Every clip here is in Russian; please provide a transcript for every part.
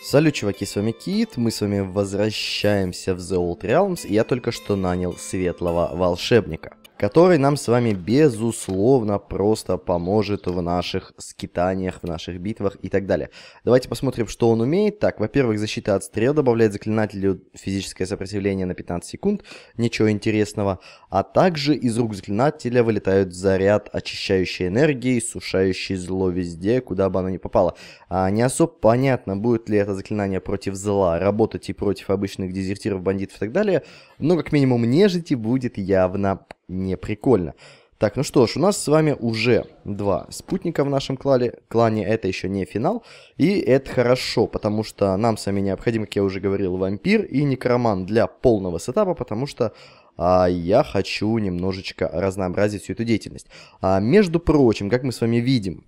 Салют, чуваки, с вами Кит, мы с вами возвращаемся в The Old Realms, и я только что нанял светлого волшебника который нам с вами, безусловно, просто поможет в наших скитаниях, в наших битвах и так далее. Давайте посмотрим, что он умеет. Так, во-первых, защита от стрел добавляет заклинателю физическое сопротивление на 15 секунд, ничего интересного. А также из рук заклинателя вылетает заряд очищающей энергии, сушающий зло везде, куда бы оно ни попало. А не особо понятно, будет ли это заклинание против зла работать и против обычных дезертиров, бандитов и так далее, но как минимум нежити будет явно не прикольно. Так, ну что ж, у нас с вами уже два спутника в нашем клане. клане. Это еще не финал. И это хорошо, потому что нам с вами необходим, как я уже говорил, вампир и некроман для полного сетапа, потому что а, я хочу немножечко разнообразить всю эту деятельность. А, между прочим, как мы с вами видим,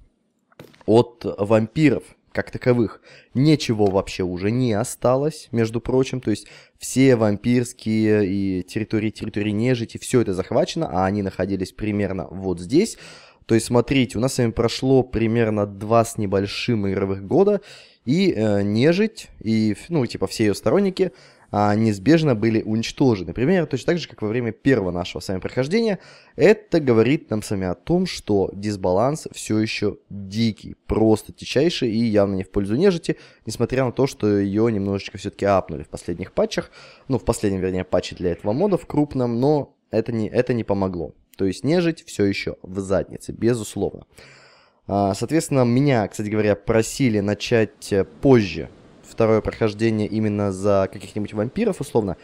от вампиров как таковых ничего вообще уже не осталось, между прочим, то есть все вампирские и территории, территории нежити, все это захвачено, а они находились примерно вот здесь. То есть, смотрите, у нас с вами прошло примерно два с небольшим игровых года, и э, нежить, и, ну, типа, все ее сторонники а, неизбежно были уничтожены. Примерно точно так же, как во время первого нашего с вами прохождения. Это говорит нам с вами о том, что дисбаланс все еще дикий, просто тичайший и явно не в пользу нежити, несмотря на то, что ее немножечко все-таки апнули в последних патчах. Ну, в последнем, вернее, патче для этого мода в крупном, но это не, это не помогло. То есть нежить все еще в заднице, безусловно. А, соответственно, меня, кстати говоря, просили начать э, позже второе прохождение именно за каких-нибудь вампиров, условно.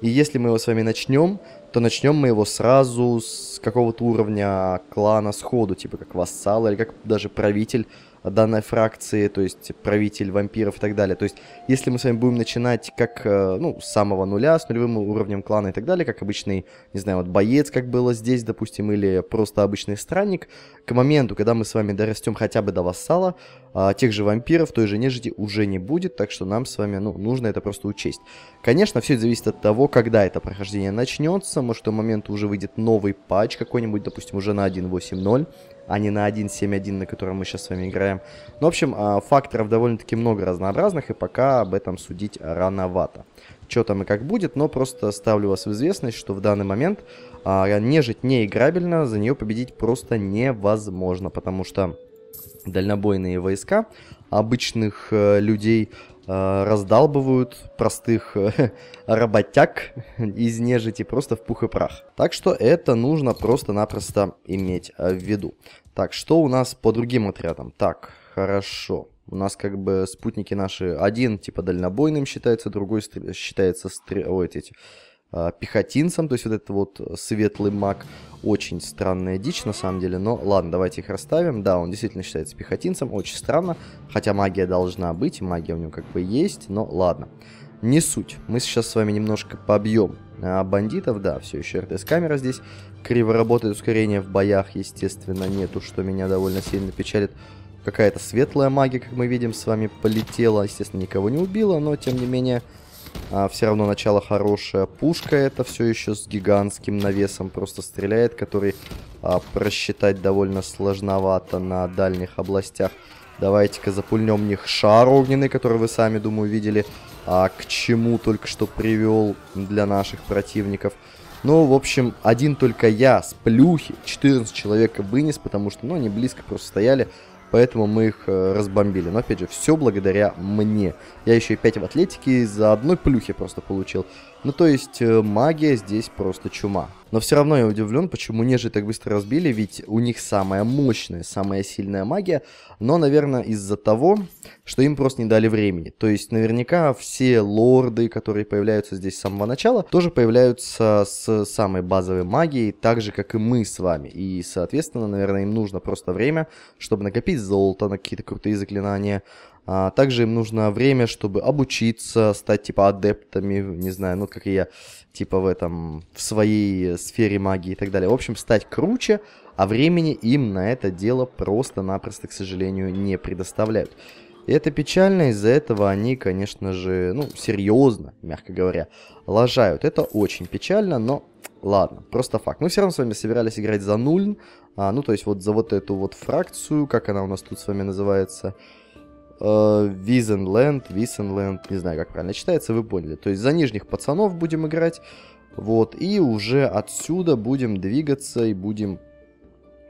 И если мы его с вами начнем, то начнем мы его сразу с какого-то уровня клана сходу, типа как вассал или как даже правитель данной фракции, то есть правитель вампиров и так далее. То есть если мы с вами будем начинать как, э, ну, с самого нуля, с нулевым уровнем клана и так далее, как обычный, не знаю, вот боец, как было здесь, допустим, или просто обычный странник, к моменту, когда мы с вами дорастем хотя бы до вассала, а, тех же вампиров, той же нежити уже не будет, так что нам с вами, ну, нужно это просто учесть. Конечно, все зависит от того, когда это прохождение начнется, может, к момент уже выйдет новый патч какой-нибудь, допустим, уже на 1.8.0, а не на 1.7.1, на котором мы сейчас с вами играем. Ну, в общем, а, факторов довольно-таки много разнообразных, и пока об этом судить рановато. Что там и как будет, но просто ставлю вас в известность, что в данный момент а, нежить неиграбельна, за нее победить просто невозможно, потому что дальнобойные войска обычных э, людей Э, раздалбывают простых э, работяг из нежити просто в пух и прах. Так что это нужно просто-напросто иметь э, в виду. Так, что у нас по другим отрядам? Так, хорошо. У нас как бы спутники наши, один типа дальнобойным считается, другой считается стр... Ой, эти а, пехотинцам, то есть вот этот вот светлый маг. Очень странная дичь на самом деле, но ладно, давайте их расставим. Да, он действительно считается пехотинцем, очень странно, хотя магия должна быть, магия у него как бы есть, но ладно. Не суть, мы сейчас с вами немножко побьем а, бандитов, да, все еще РТС-камера здесь. Криво работает ускорение в боях, естественно, нету, что меня довольно сильно печалит. Какая-то светлая магия, как мы видим, с вами полетела, естественно, никого не убила, но тем не менее... А, все равно начало хорошее. Пушка это все еще с гигантским навесом просто стреляет, который а, просчитать довольно сложновато на дальних областях. Давайте-ка запульнем в них шар огненный, который вы сами, думаю, видели. А к чему только что привел для наших противников. Ну, в общем, один только я с плюхи 14 человек вынес, потому что, ну, они близко просто стояли поэтому мы их э, разбомбили. Но, опять же, все благодаря мне. Я еще и 5 в атлетике за одной плюхи просто получил. Ну, то есть, э, магия здесь просто чума. Но все равно я удивлен, почему Нежи так быстро разбили, ведь у них самая мощная, самая сильная магия. Но, наверное, из-за того, что им просто не дали времени. То есть наверняка все лорды, которые появляются здесь с самого начала, тоже появляются с самой базовой магией, так же, как и мы с вами. И, соответственно, наверное, им нужно просто время, чтобы накопить золото на какие-то крутые заклинания, а, также им нужно время, чтобы обучиться, стать типа адептами, не знаю, ну как и я, типа в этом, в своей сфере магии и так далее. В общем, стать круче, а времени им на это дело просто-напросто, к сожалению, не предоставляют. И это печально, из-за этого они, конечно же, ну, серьезно, мягко говоря, лажают. Это очень печально, но ладно, просто факт. Мы все равно с вами собирались играть за нуль, а, ну, то есть вот за вот эту вот фракцию, как она у нас тут с вами называется, Визенленд, э, Висенленд, не знаю, как правильно читается, вы поняли. То есть за нижних пацанов будем играть, вот, и уже отсюда будем двигаться и будем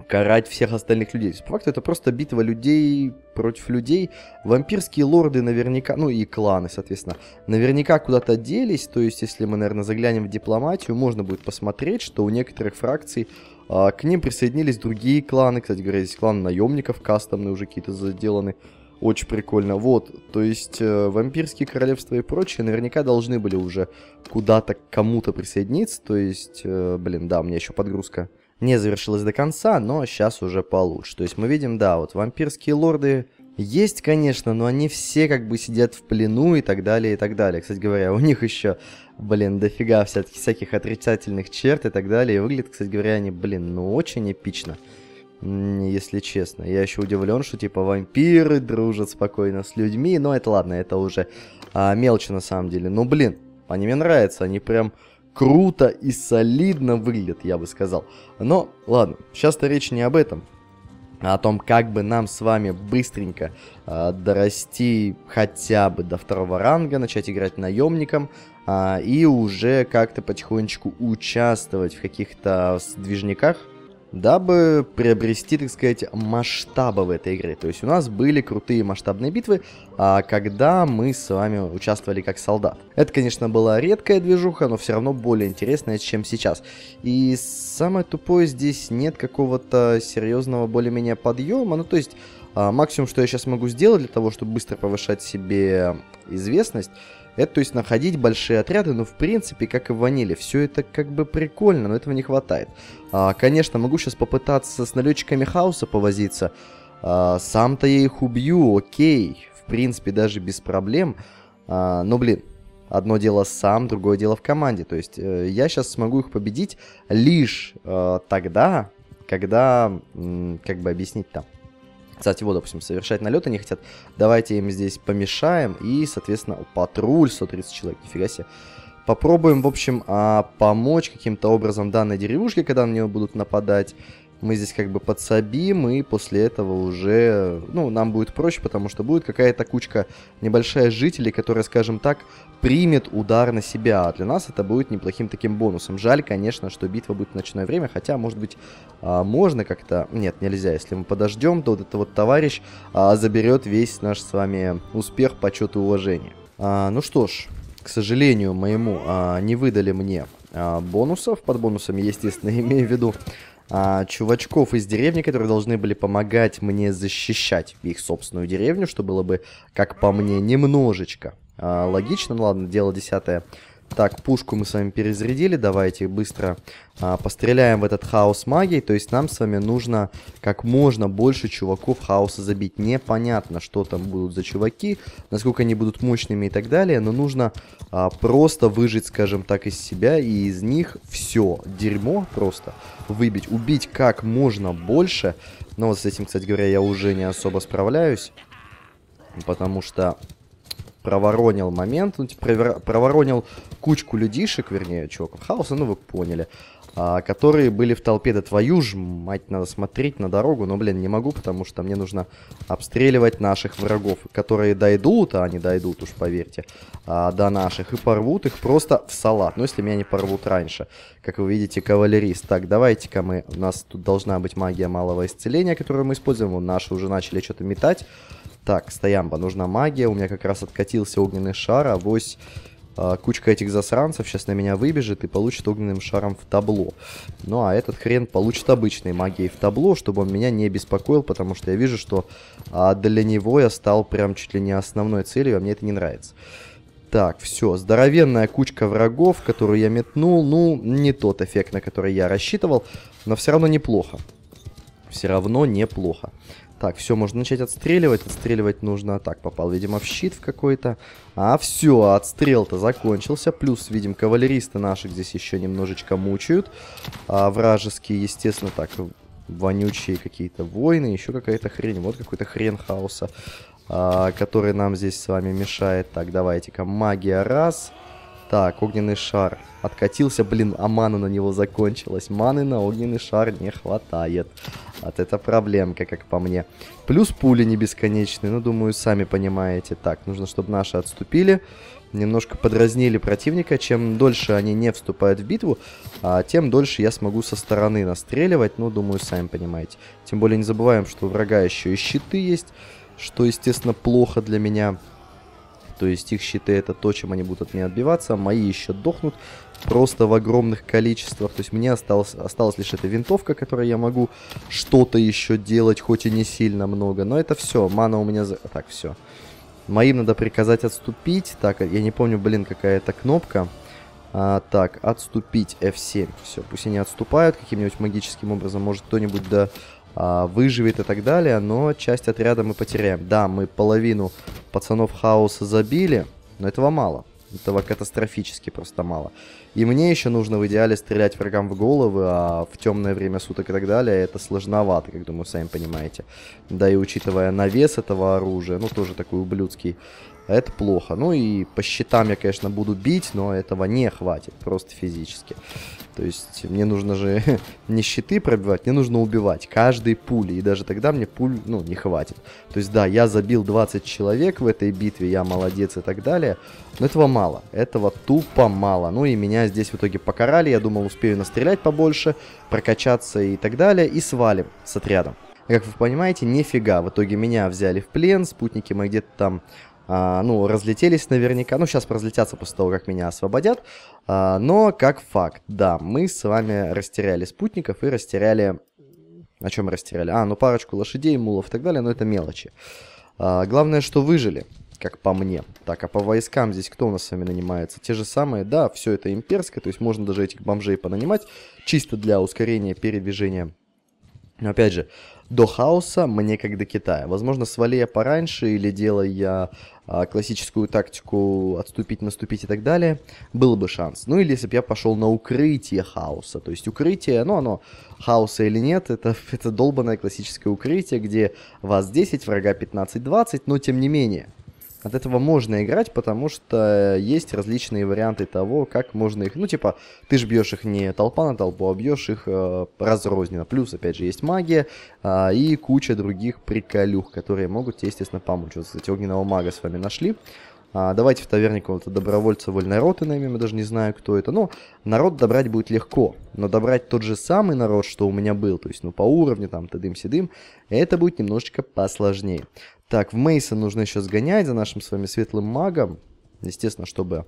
карать всех остальных людей. По факту это просто битва людей против людей. Вампирские лорды наверняка, ну и кланы, соответственно, наверняка куда-то делись. То есть, если мы, наверное, заглянем в дипломатию, можно будет посмотреть, что у некоторых фракций а, к ним присоединились другие кланы. Кстати говоря, здесь клан наемников кастомные уже какие-то заделаны. Очень прикольно. Вот, то есть э, вампирские королевства и прочее наверняка должны были уже куда-то кому-то присоединиться. То есть, э, блин, да, у меня еще подгрузка не завершилась до конца, но сейчас уже получше. То есть мы видим, да, вот вампирские лорды есть, конечно, но они все как бы сидят в плену и так далее, и так далее. Кстати говоря, у них еще, блин, дофига всяких, всяких отрицательных черт и так далее. И выглядит, кстати говоря, они, блин, ну очень эпично если честно. Я еще удивлен, что типа вампиры дружат спокойно с людьми, но это ладно, это уже а, мелочи на самом деле. ну блин, они мне нравятся, они прям круто и солидно выглядят, я бы сказал. Но ладно, сейчас-то речь не об этом а о том, как бы нам с вами быстренько э, дорасти хотя бы до второго ранга, начать играть наемником э, а, и уже как-то потихонечку участвовать в каких-то движниках, дабы приобрести, так сказать, масштабы в этой игре. То есть у нас были крутые масштабные битвы, а когда мы с вами участвовали как солдат. Это, конечно, была редкая движуха, но все равно более интересная, чем сейчас. И самое тупое здесь нет какого-то серьезного более-менее подъема, ну то есть а, максимум, что я сейчас могу сделать для того, чтобы быстро повышать себе известность, это, то есть, находить большие отряды, но, в принципе, как и в ваниле, все это как бы прикольно, но этого не хватает. А, конечно, могу сейчас попытаться с налетчиками хаоса повозиться. А, Сам-то я их убью, окей, в принципе, даже без проблем. А, но, блин, одно дело сам, другое дело в команде. То есть, э, я сейчас смогу их победить лишь э, тогда, когда, как бы объяснить там, кстати, вот, допустим, совершать налет они хотят. Давайте им здесь помешаем. И, соответственно, патруль 130 человек. Нифига себе. Попробуем, в общем, а, помочь каким-то образом данной деревушке, когда на нее будут нападать мы здесь как бы подсобим, и после этого уже, ну, нам будет проще, потому что будет какая-то кучка небольшая жителей, которая, скажем так, примет удар на себя. А для нас это будет неплохим таким бонусом. Жаль, конечно, что битва будет в ночное время, хотя, может быть, а, можно как-то... Нет, нельзя. Если мы подождем, то вот этот вот товарищ а, заберет весь наш с вами успех, почет и уважение. А, ну что ж, к сожалению моему, а, не выдали мне а, бонусов. Под бонусами, естественно, имею в виду а, чувачков из деревни, которые должны были помогать мне защищать их собственную деревню, что было бы, как по мне, немножечко а, логично. Ну ладно, дело десятое. Так, пушку мы с вами перезарядили. Давайте быстро а, постреляем в этот хаос магии. То есть нам с вами нужно как можно больше чуваков хаоса забить. Непонятно, что там будут за чуваки, насколько они будут мощными и так далее. Но нужно а, просто выжить, скажем так, из себя и из них все дерьмо просто выбить. Убить как можно больше. Но вот с этим, кстати говоря, я уже не особо справляюсь. Потому что проворонил момент, ну, типа, проворонил кучку людишек, вернее, чуваков хаоса, ну, вы поняли, а, которые были в толпе, да твою ж мать, надо смотреть на дорогу, но, блин, не могу, потому что мне нужно обстреливать наших врагов, которые дойдут, а они дойдут, уж поверьте, а, до наших, и порвут их просто в салат, ну, если меня не порвут раньше, как вы видите, кавалерист. Так, давайте-ка мы, у нас тут должна быть магия малого исцеления, которую мы используем, вон наши уже начали что-то метать, так, стоямба, нужна магия. У меня как раз откатился огненный шар, а вось э, кучка этих засранцев сейчас на меня выбежит и получит огненным шаром в табло. Ну а этот хрен получит обычной магией в табло, чтобы он меня не беспокоил, потому что я вижу, что э, для него я стал прям чуть ли не основной целью, а мне это не нравится. Так, все, здоровенная кучка врагов, которую я метнул, ну, не тот эффект, на который я рассчитывал, но все равно неплохо. Все равно неплохо. Так, все, можно начать отстреливать. Отстреливать нужно. А так, попал, видимо, в щит в какой-то. А, все, отстрел-то закончился. Плюс, видим, кавалеристы наших здесь еще немножечко мучают. А, вражеские, естественно, так, вонючие какие-то войны. Еще какая-то хрень. Вот какой-то хрен хаоса, а, который нам здесь с вами мешает. Так, давайте-ка, магия раз. Так, огненный шар. Откатился, блин, а мана на него закончилась. Маны на огненный шар не хватает. Вот это проблемка, как по мне. Плюс пули не бесконечные, ну, думаю, сами понимаете. Так, нужно, чтобы наши отступили, немножко подразнили противника. Чем дольше они не вступают в битву, а, тем дольше я смогу со стороны настреливать. Ну, думаю, сами понимаете. Тем более не забываем, что у врага еще и щиты есть, что, естественно, плохо для меня. То есть их щиты это то, чем они будут от меня отбиваться. Мои еще дохнут просто в огромных количествах. То есть мне осталось, осталась лишь эта винтовка, которой я могу что-то еще делать, хоть и не сильно много. Но это все. Мана у меня... За... Так, все. Моим надо приказать отступить. Так, я не помню, блин, какая это кнопка. А, так, отступить F7. Все, пусть они отступают каким-нибудь магическим образом. Может, кто-нибудь да а, выживет и так далее. Но часть отряда мы потеряем. Да, мы половину пацанов хаоса забили, но этого мало. Этого катастрофически просто мало. И мне еще нужно в идеале стрелять врагам в головы, а в темное время суток и так далее это сложновато, как думаю, сами понимаете. Да и учитывая навес этого оружия, ну тоже такой ублюдский, а это плохо. Ну и по счетам я, конечно, буду бить, но этого не хватит просто физически. То есть мне нужно же не щиты пробивать, мне нужно убивать каждый пули. И даже тогда мне пуль, ну, не хватит. То есть да, я забил 20 человек в этой битве, я молодец и так далее. Но этого мало. Этого тупо мало. Ну и меня здесь в итоге покарали. Я думал, успею настрелять побольше, прокачаться и так далее. И свалим с отрядом. Как вы понимаете, нифига. В итоге меня взяли в плен, спутники мои где-то там а, ну, разлетелись наверняка, ну, сейчас разлетятся после того, как меня освободят, а, но как факт, да, мы с вами растеряли спутников и растеряли... О чем растеряли? А, ну, парочку лошадей, мулов и так далее, но это мелочи. А, главное, что выжили, как по мне. Так, а по войскам здесь кто у нас с вами нанимается? Те же самые, да, все это имперское, то есть можно даже этих бомжей понанимать, чисто для ускорения передвижения но опять же, до хаоса мне как до Китая. Возможно, свали я пораньше или делая я а, классическую тактику отступить, наступить и так далее, был бы шанс. Ну или если бы я пошел на укрытие хаоса. То есть укрытие, ну оно, хаоса или нет, это, это долбанное классическое укрытие, где вас 10, врага 15-20, но тем не менее от этого можно играть, потому что есть различные варианты того, как можно их... Ну, типа, ты ж бьешь их не толпа на толпу, а бьешь их э, разрозненно. Плюс, опять же, есть магия э, и куча других приколюх, которые могут тебе, естественно, помочь. Вот, кстати, огненного мага с вами нашли. А, давайте в таверне кого то добровольца вольной роты наймем, я даже не знаю, кто это. Ну, народ добрать будет легко, но добрать тот же самый народ, что у меня был, то есть, ну, по уровню, там, ты дым это будет немножечко посложнее. Так, в Мейса нужно еще сгонять за нашим с вами светлым магом. Естественно, чтобы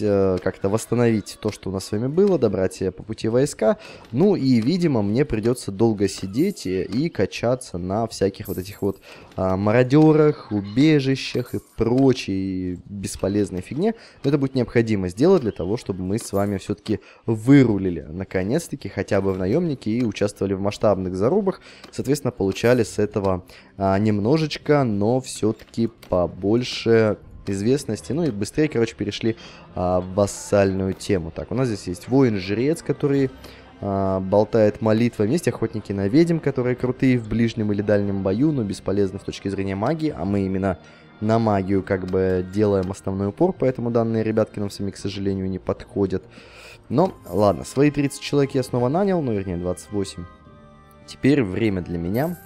э, как-то восстановить то, что у нас с вами было, добрать по пути войска. Ну и, видимо, мне придется долго сидеть и качаться на всяких вот этих вот а, мародерах, убежищах и прочей бесполезной фигне. Но это будет необходимо сделать для того, чтобы мы с вами все-таки вырулили, наконец-таки, хотя бы в наемнике и участвовали в масштабных зарубах. Соответственно, получали с этого а, немножечко, но все-таки побольше известности, ну и быстрее, короче, перешли а, в вассальную тему. Так, у нас здесь есть воин-жрец, который а, болтает молитвами, есть охотники на ведьм, которые крутые в ближнем или дальнем бою, но бесполезны с точки зрения магии, а мы именно на магию как бы делаем основной упор, поэтому данные ребятки нам сами, к сожалению, не подходят. Но, ладно, свои 30 человек я снова нанял, ну, вернее, 28. Теперь время для меня.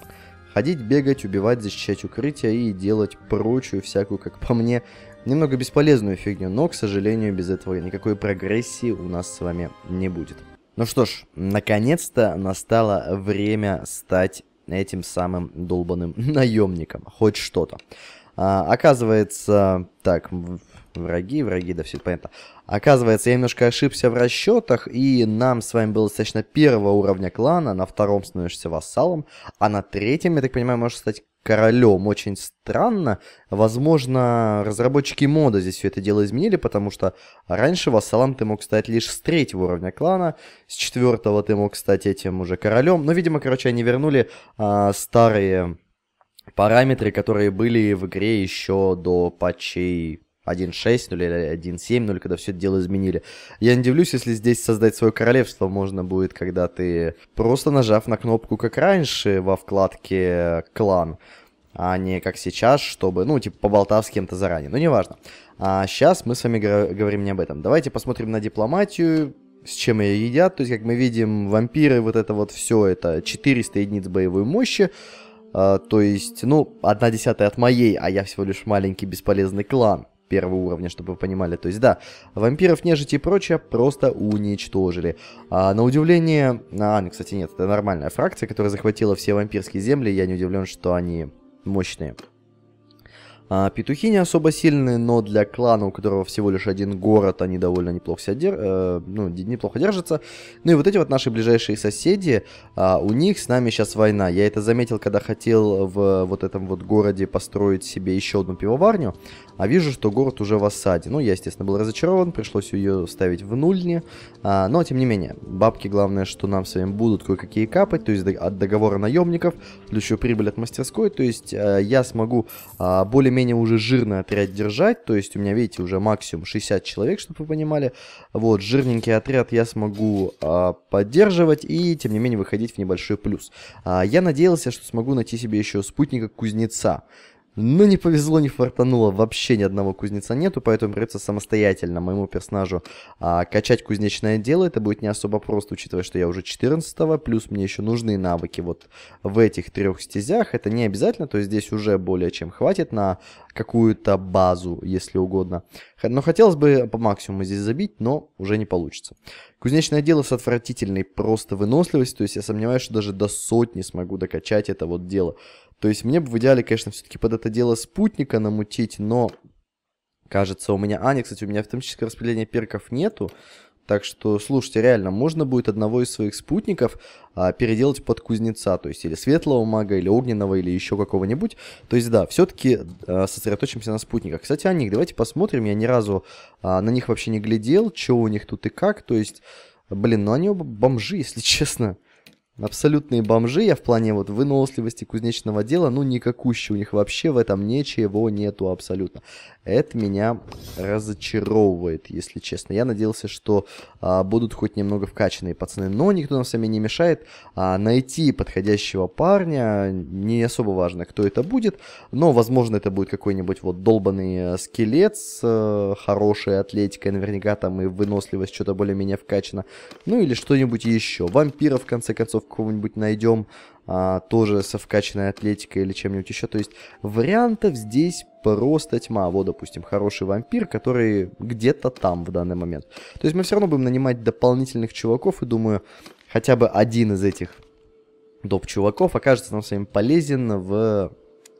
Ходить, бегать, убивать, защищать укрытия и делать прочую всякую, как по мне, немного бесполезную фигню, но, к сожалению, без этого никакой прогрессии у нас с вами не будет. Ну что ж, наконец-то настало время стать этим самым долбанным наемником, хоть что-то. А, оказывается, так, Враги, враги, да все это понятно. Оказывается, я немножко ошибся в расчетах, и нам с вами было достаточно первого уровня клана, на втором становишься вассалом, а на третьем, я так понимаю, можешь стать королем. Очень странно. Возможно, разработчики мода здесь все это дело изменили, потому что раньше вассалом ты мог стать лишь с третьего уровня клана, с четвертого ты мог стать этим уже королем. Но, ну, видимо, короче, они вернули а, старые параметры, которые были в игре еще до патчей 1.6.0 или 1.7.0, когда все это дело изменили. Я не удивлюсь, если здесь создать свое королевство можно будет, когда ты просто нажав на кнопку, как раньше, во вкладке «Клан», а не как сейчас, чтобы, ну, типа, поболтав с кем-то заранее. Но неважно. А сейчас мы с вами говорим не об этом. Давайте посмотрим на дипломатию, с чем ее едят. То есть, как мы видим, вампиры, вот это вот все, это 400 единиц боевой мощи. А, то есть, ну, одна десятая от моей, а я всего лишь маленький бесполезный клан первого уровня, чтобы вы понимали. То есть, да, вампиров, нежити и прочее просто уничтожили. А, на удивление... А, кстати, нет, это нормальная фракция, которая захватила все вампирские земли. Я не удивлен, что они мощные. А, петухи не особо сильные, но для клана, у которого всего лишь один город, они довольно неплохо, себя дер... э, ну, неплохо держатся. Ну и вот эти вот наши ближайшие соседи, а, у них с нами сейчас война. Я это заметил, когда хотел в вот этом вот городе построить себе еще одну пивоварню, а вижу, что город уже в осаде. Ну, я, естественно, был разочарован, пришлось ее ставить в нульне. А, но, тем не менее, бабки, главное, что нам с вами будут кое-какие капать, то есть от договора наемников, плюс еще прибыль от мастерской, то есть э, я смогу э, более-менее более-менее уже жирный отряд держать, то есть у меня, видите, уже максимум 60 человек, чтобы вы понимали. Вот, жирненький отряд я смогу а, поддерживать и, тем не менее, выходить в небольшой плюс. А, я надеялся, что смогу найти себе еще спутника-кузнеца. Но не повезло, не фартануло, вообще ни одного кузнеца нету, поэтому придется самостоятельно моему персонажу а, качать кузнечное дело. Это будет не особо просто, учитывая, что я уже 14 плюс мне еще нужны навыки вот в этих трех стезях. Это не обязательно, то есть здесь уже более чем хватит на какую-то базу, если угодно. Но хотелось бы по максимуму здесь забить, но уже не получится. Кузнечное дело с отвратительной просто выносливостью, то есть я сомневаюсь, что даже до сотни смогу докачать это вот дело. То есть мне бы в идеале, конечно, все-таки под это дело спутника намутить, но кажется у меня... А, нет, кстати, у меня автоматического распределение перков нету. Так что, слушайте, реально, можно будет одного из своих спутников а, переделать под кузнеца, то есть или светлого мага, или огненного, или еще какого-нибудь. То есть, да, все-таки а, э, сосредоточимся на спутниках. Кстати, о них давайте посмотрим, я ни разу а, на них вообще не глядел, что у них тут и как. То есть, блин, ну они оба бомжи, если честно. Абсолютные бомжи я в плане вот выносливости кузнечного дела, ну никакущие у них вообще в этом ничего нету абсолютно. Это меня разочаровывает, если честно. Я надеялся, что а, будут хоть немного вкачанные пацаны, но никто нам сами не мешает. А, найти подходящего парня не особо важно, кто это будет, но возможно это будет какой-нибудь вот долбанный э, скелет с э, хорошей атлетикой, наверняка там и выносливость что-то более-менее вкачана. Ну или что-нибудь еще. Вампира в конце концов какого-нибудь найдем, а, тоже со вкачанной атлетикой или чем-нибудь еще. То есть вариантов здесь просто тьма. Вот, допустим, хороший вампир, который где-то там в данный момент. То есть мы все равно будем нанимать дополнительных чуваков, и думаю, хотя бы один из этих доп-чуваков окажется нам с вами полезен в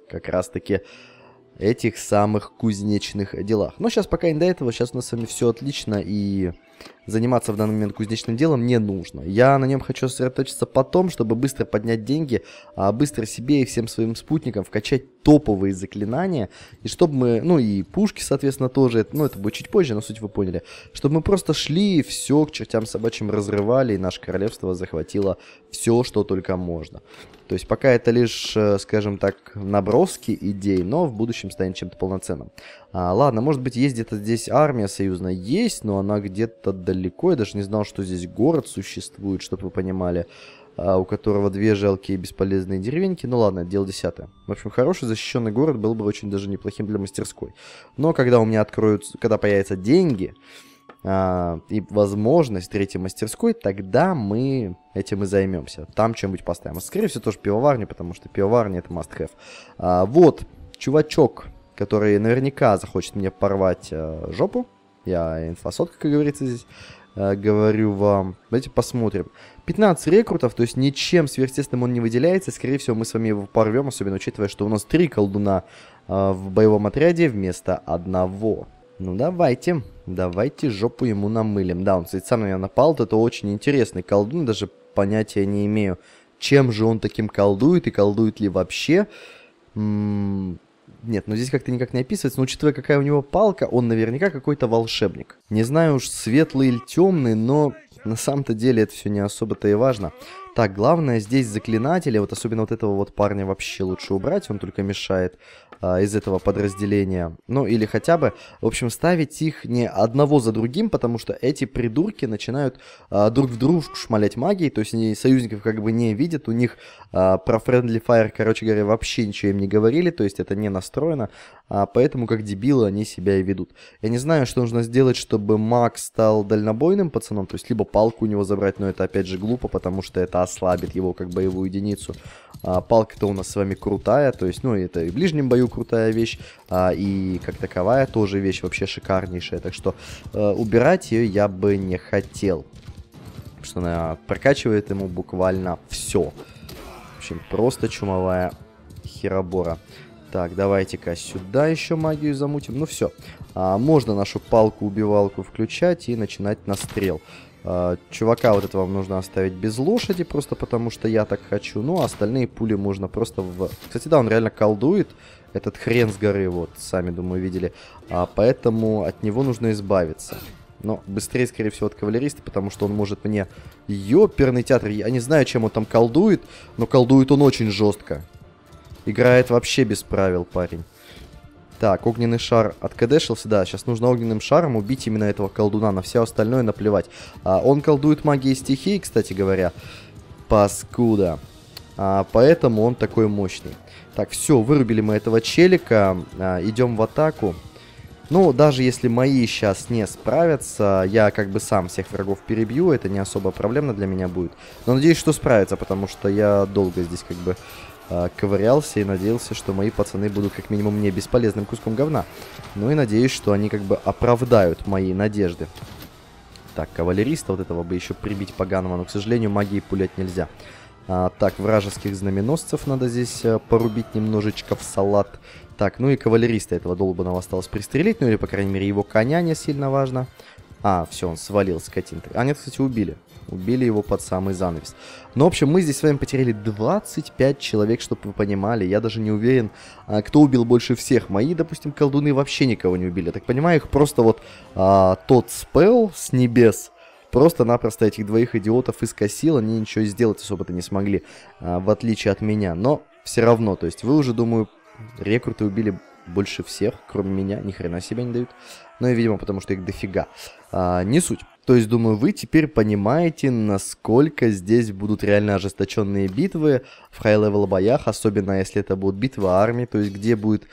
как раз-таки этих самых кузнечных делах. Но сейчас пока не до этого, сейчас у нас с вами все отлично и заниматься в данный момент кузнечным делом не нужно. Я на нем хочу сосредоточиться потом, чтобы быстро поднять деньги, а быстро себе и всем своим спутникам вкачать топовые заклинания, и чтобы мы, ну и пушки, соответственно, тоже, ну это будет чуть позже, но суть вы поняли, чтобы мы просто шли и все к чертям собачьим разрывали, и наше королевство захватило все, что только можно. То есть пока это лишь, э, скажем так, наброски идей, но в будущем станет чем-то полноценным. А, ладно, может быть есть где-то здесь армия союзная? Есть, но она где-то далеко. Я даже не знал, что здесь город существует, чтобы вы понимали, а, у которого две жалкие бесполезные деревеньки. Ну ладно, дело десятое. В общем, хороший защищенный город был бы очень даже неплохим для мастерской. Но когда у меня откроются, когда появятся деньги а, и возможность третьей мастерской, тогда мы этим и займемся. Там чем-нибудь поставим. А, скорее всего, тоже пивоварня, потому что пивоварня это must-have. А, вот, чувачок, который наверняка захочет мне порвать жопу я инфосотка, как говорится здесь, э, говорю вам. Давайте посмотрим. 15 рекрутов, то есть ничем сверхъестественным он не выделяется. Скорее всего, мы с вами его порвем, особенно учитывая, что у нас три колдуна э, в боевом отряде вместо одного. Ну давайте, давайте жопу ему намылим. Да, он, кстати, сам на меня напал, это очень интересный колдун, даже понятия не имею, чем же он таким колдует и колдует ли вообще. М -м нет, ну здесь как-то никак не описывается, но учитывая, какая у него палка, он наверняка какой-то волшебник. Не знаю уж, светлый или темный, но на самом-то деле это все не особо-то и важно. Так, главное здесь заклинатели, вот особенно вот этого вот парня вообще лучше убрать, он только мешает а, из этого подразделения. Ну или хотя бы, в общем, ставить их не одного за другим, потому что эти придурки начинают а, друг в дружку шмалять магией, то есть они союзников как бы не видят, у них а, про Friendly Fire, короче говоря, вообще ничего им не говорили, то есть это не настроено, а, поэтому как дебилы они себя и ведут. Я не знаю, что нужно сделать, чтобы маг стал дальнобойным пацаном, то есть либо палку у него забрать, но это опять же глупо, потому что это ослабит его как боевую единицу. А, палка-то у нас с вами крутая, то есть, ну, это и в ближнем бою крутая вещь, а, и как таковая тоже вещь вообще шикарнейшая. Так что э, убирать ее я бы не хотел, потому что она прокачивает ему буквально все. В общем, просто чумовая херобора. Так, давайте-ка сюда еще магию замутим. Ну все, а, можно нашу палку-убивалку включать и начинать настрел. стрел. А, чувака вот этого нужно оставить без лошади, просто потому что я так хочу. Ну, а остальные пули можно просто в... Кстати, да, он реально колдует. Этот хрен с горы, вот, сами, думаю, видели. А, поэтому от него нужно избавиться. Но быстрее, скорее всего, от кавалериста, потому что он может мне... Ёперный театр, я не знаю, чем он там колдует, но колдует он очень жестко. Играет вообще без правил парень. Так, огненный шар откадешился, да, сейчас нужно огненным шаром убить именно этого колдуна, на все остальное наплевать. А, он колдует магией стихии, кстати говоря, паскуда. А, поэтому он такой мощный. Так, все, вырубили мы этого челика, а, идем в атаку. Ну, даже если мои сейчас не справятся, я как бы сам всех врагов перебью, это не особо проблемно для меня будет. Но надеюсь, что справится, потому что я долго здесь как бы Э, ковырялся и надеялся, что мои пацаны будут как минимум не бесполезным куском говна. Ну и надеюсь, что они как бы оправдают мои надежды. Так, кавалериста вот этого бы еще прибить поганого, но, к сожалению, магии пулять нельзя. А, так, вражеских знаменосцев надо здесь а, порубить немножечко в салат. Так, ну и кавалериста этого долбаного осталось пристрелить, ну или, по крайней мере, его коня не сильно важно. А, все, он свалил, скотин. А нет, кстати, убили. Убили его под самый занавес. Ну, в общем, мы здесь с вами потеряли 25 человек, чтобы вы понимали. Я даже не уверен, а, кто убил больше всех. Мои, допустим, колдуны вообще никого не убили. Я так понимаю, их просто вот а, тот спел с небес просто-напросто этих двоих идиотов искосил. Они ничего сделать особо-то не смогли, а, в отличие от меня. Но все равно, то есть вы уже, думаю, рекруты убили больше всех, кроме меня. Ни хрена себя не дают. Ну и, видимо, потому что их дофига. А, не суть. То есть, думаю, вы теперь понимаете, насколько здесь будут реально ожесточенные битвы в хай-левел боях, особенно если это будут битвы армии, то есть где будет э,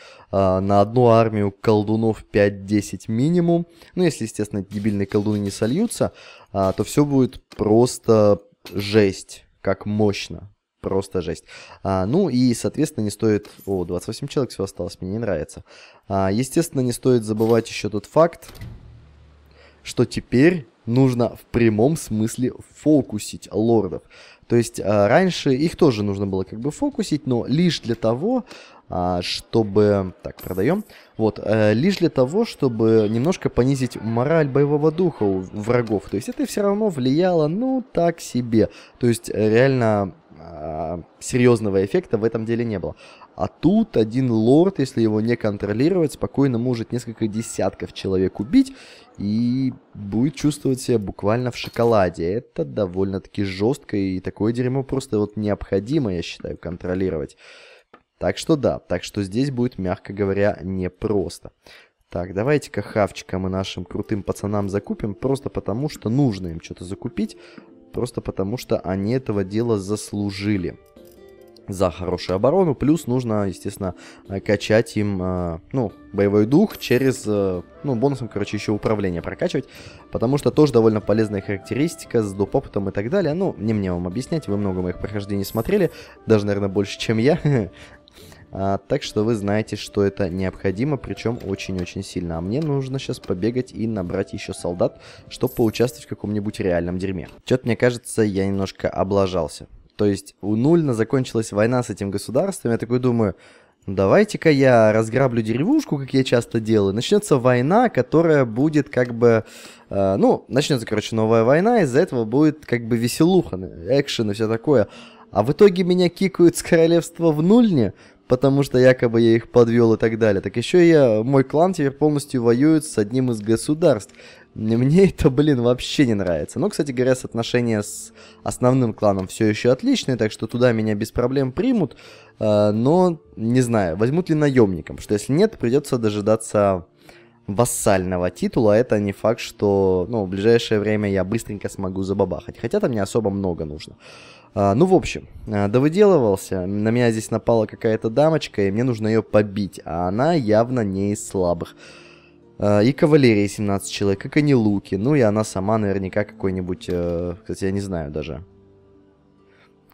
на одну армию колдунов 5-10 минимум. Ну, если, естественно, дебильные колдуны не сольются, э, то все будет просто жесть, как мощно. Просто жесть. А, ну и, соответственно, не стоит... О, 28 человек всего осталось, мне не нравится. А, естественно, не стоит забывать еще тот факт, что теперь нужно в прямом смысле фокусить лордов. То есть а, раньше их тоже нужно было как бы фокусить, но лишь для того, а, чтобы... Так, продаем. Вот, э, лишь для того, чтобы немножко понизить мораль боевого духа у врагов. То есть это все равно влияло, ну, так себе. То есть э, реально а, серьезного эффекта в этом деле не было. А тут один лорд, если его не контролировать, спокойно может несколько десятков человек убить и будет чувствовать себя буквально в шоколаде. Это довольно-таки жестко, и такое дерьмо просто вот необходимо, я считаю, контролировать. Так что да, так что здесь будет, мягко говоря, непросто. Так, давайте-ка хавчика мы нашим крутым пацанам закупим, просто потому что нужно им что-то закупить, просто потому что они этого дела заслужили за хорошую оборону. Плюс нужно, естественно, э, качать им, э, ну, боевой дух через, э, ну, бонусом, короче, еще управление прокачивать. Потому что тоже довольно полезная характеристика с доп. опытом и так далее. Ну, не мне вам объяснять, вы много моих прохождений смотрели. Даже, наверное, больше, чем я. А, так что вы знаете, что это необходимо, причем очень-очень сильно. А мне нужно сейчас побегать и набрать еще солдат, чтобы поучаствовать в каком-нибудь реальном дерьме. Чё-то мне кажется, я немножко облажался. То есть у Нульна закончилась война с этим государством. Я такой думаю, давайте-ка я разграблю деревушку, как я часто делаю. Начнется война, которая будет как бы... Э, ну, начнется, короче, новая война, из-за этого будет как бы веселуха, экшен и все такое. А в итоге меня кикают с королевства в Нульне, потому что якобы я их подвел и так далее. Так еще я, мой клан теперь полностью воюет с одним из государств. Мне это, блин, вообще не нравится. Но, кстати говоря, отношения с основным кланом все еще отличные, так что туда меня без проблем примут. А, но, не знаю, возьмут ли наемником, что если нет, придется дожидаться вассального титула, а это не факт, что ну, в ближайшее время я быстренько смогу забабахать. Хотя там мне особо много нужно. А, ну, в общем, довыделывался. На меня здесь напала какая-то дамочка, и мне нужно ее побить. А она явно не из слабых. А, и кавалерии 17 человек, как и Луки. Ну и она сама наверняка какой-нибудь... Э, кстати, я не знаю даже,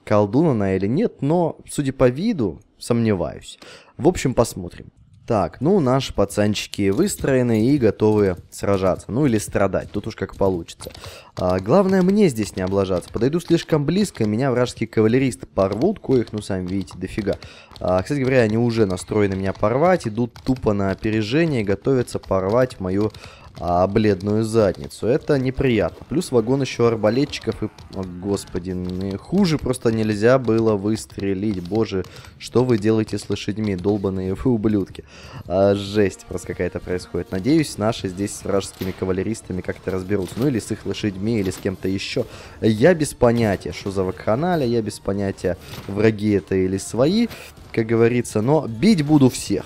колдун она или нет, но, судя по виду, сомневаюсь. В общем, посмотрим. Так, ну наши пацанчики выстроены и готовы сражаться. Ну или страдать, тут уж как получится. А, главное мне здесь не облажаться. Подойду слишком близко, меня вражеские кавалеристы порвут, коих, ну сами видите, дофига. А, кстати говоря, они уже настроены меня порвать, идут тупо на опережение, готовятся порвать мою а, бледную задницу. Это неприятно. Плюс вагон еще арбалетчиков и... О, господи, хуже просто нельзя было выстрелить. Боже, что вы делаете с лошадьми, долбаные вы ублюдки. А, жесть просто какая-то происходит. Надеюсь, наши здесь с вражескими кавалеристами как-то разберутся. Ну или с их лошадьми, или с кем-то еще. Я без понятия, что за вакханалия, я без понятия, враги это или свои, как говорится. Но бить буду всех.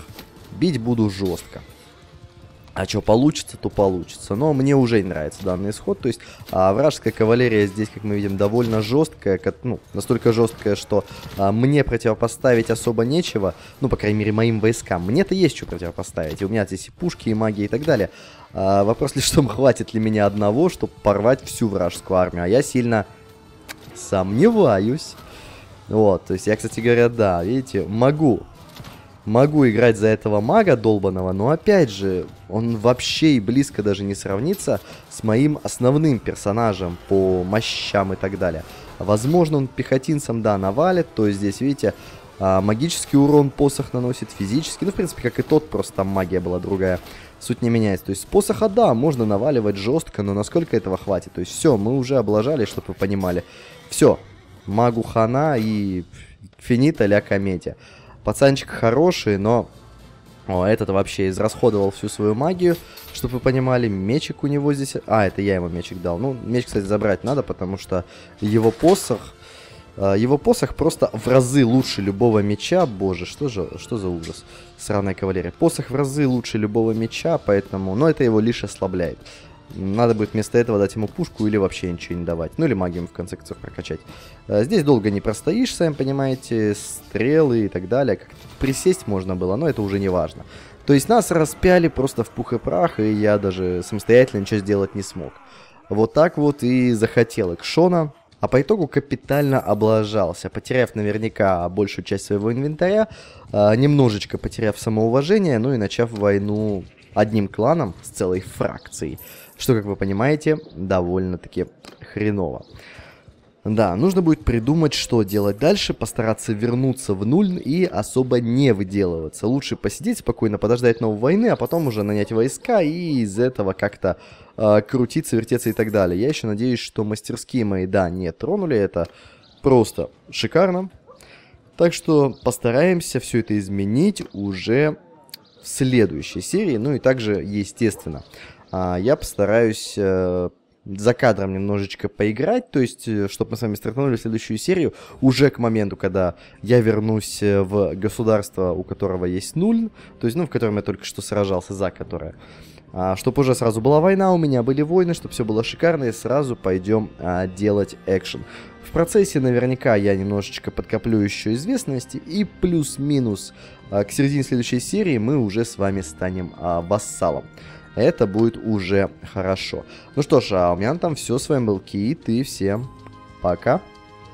Бить буду жестко. А что получится, то получится. Но мне уже не нравится данный исход. То есть а, вражеская кавалерия здесь, как мы видим, довольно жесткая. Как, ну, настолько жесткая, что а, мне противопоставить особо нечего. Ну, по крайней мере, моим войскам. Мне-то есть что противопоставить. И у меня здесь и пушки, и магия, и так далее. А, вопрос лишь в том, хватит ли меня одного, чтобы порвать всю вражескую армию. А я сильно сомневаюсь. Вот, то есть я, кстати говоря, да, видите, могу могу играть за этого мага долбанного, но опять же, он вообще и близко даже не сравнится с моим основным персонажем по мощам и так далее. Возможно, он пехотинцам, да, навалит, то есть здесь, видите, а, магический урон посох наносит, физический, ну, в принципе, как и тот, просто там магия была другая. Суть не меняется. То есть с посоха, да, можно наваливать жестко, но насколько этого хватит? То есть все, мы уже облажали, чтобы вы понимали. Все, магу хана и финита ля комедия. Пацанчик хороший, но о, этот вообще израсходовал всю свою магию, чтобы вы понимали. Мечик у него здесь... А, это я ему мечик дал. Ну, меч, кстати, забрать надо, потому что его посох... Э, его посох просто в разы лучше любого меча. Боже, что же, что за ужас. Сраная кавалерия. Посох в разы лучше любого меча, поэтому... Но это его лишь ослабляет. Надо будет вместо этого дать ему пушку или вообще ничего не давать. Ну или магию в конце концов прокачать. А, здесь долго не простоишь, сами понимаете, стрелы и так далее. Как присесть можно было, но это уже не важно. То есть нас распяли просто в пух и прах, и я даже самостоятельно ничего сделать не смог. Вот так вот и захотел Экшона, а по итогу капитально облажался, потеряв наверняка большую часть своего инвентаря, а, немножечко потеряв самоуважение, ну и начав войну одним кланом с целой фракцией что, как вы понимаете, довольно-таки хреново. Да, нужно будет придумать, что делать дальше, постараться вернуться в нуль и особо не выделываться. Лучше посидеть спокойно, подождать новой войны, а потом уже нанять войска и из этого как-то э, крутиться, вертеться и так далее. Я еще надеюсь, что мастерские мои, да, не тронули, это просто шикарно. Так что постараемся все это изменить уже в следующей серии, ну и также, естественно, а, я постараюсь э, за кадром немножечко поиграть, то есть, э, чтобы мы с вами стартанули следующую серию уже к моменту, когда я вернусь э, в государство, у которого есть нуль, то есть, ну, в котором я только что сражался, за которое. А, чтобы уже сразу была война, у меня были войны, чтобы все было шикарно, и сразу пойдем а, делать экшен. В процессе наверняка я немножечко подкоплю еще известности, и плюс-минус а, к середине следующей серии мы уже с вами станем а, вассалом это будет уже хорошо. Ну что ж, а у меня там все, с вами был Кит, и всем пока.